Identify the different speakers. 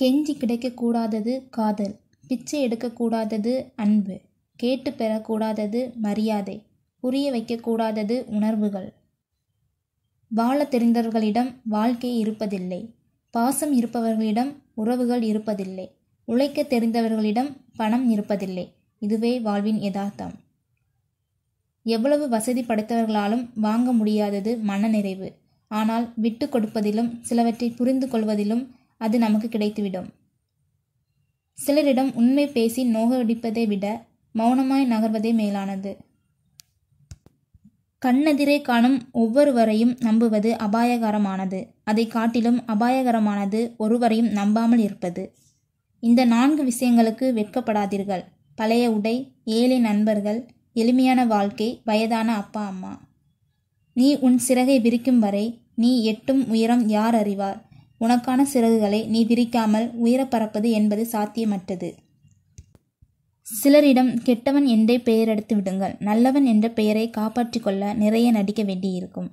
Speaker 1: கெஞ்சி கிடைக்கக்கூடாதது காதல் பிச்சை எடுக்கக்கூடாதது அன்பு கேட்டு பெறக்கூடாதது மரியாதை புரிய வைக்கக்கூடாதது உணர்வுகள் வாழ தெரிந்தவர்களிடம் வாழ்க்கை இருப்பதில்லை பாசம் இருப்பவர்களிடம் உறவுகள் இருப்பதில்லை உழைக்க தெரிந்தவர்களிடம் பணம் இருப்பதில்லை இதுவே வாழ்வின் யதார்த்தம் எவ்வளவு வசதி படைத்தவர்களாலும் வாங்க முடியாதது மனநிறைவு ஆனால் விட்டு கொடுப்பதிலும் சிலவற்றை புரிந்து கொள்வதிலும் அது நமக்கு கிடைத்துவிடும் சிலரிடம் உண்மை பேசி நோகடிப்பதை விட மௌனமாய் நகர்வதே மேலானது கண்ணெதிரே காணும் ஒவ்வொருவரையும் நம்புவது அபாயகரமானது அதை காட்டிலும் அபாயகரமானது ஒருவரையும் நம்பாமல் இருப்பது இந்த நான்கு விஷயங்களுக்கு வெட்கப்படாதீர்கள் பழைய உடை ஏழை நண்பர்கள் எளிமையான வாழ்க்கை வயதான அப்பா அம்மா நீ உன் சிறகை விரிக்கும் வரை நீ எட்டும் உயரம் யார் அறிவார் உனக்கான சிறகுகளை நீ விரிக்காமல் உயரப்பறப்பது பறப்பது என்பது சாத்தியமற்றது சிலரிடம் கெட்டவன் என்றே பெயரெடுத்து விடுங்கள் நல்லவன் என்ற பெயரை காப்பாற்றிக்கொள்ள நிறைய நடிக்க வேண்டியிருக்கும்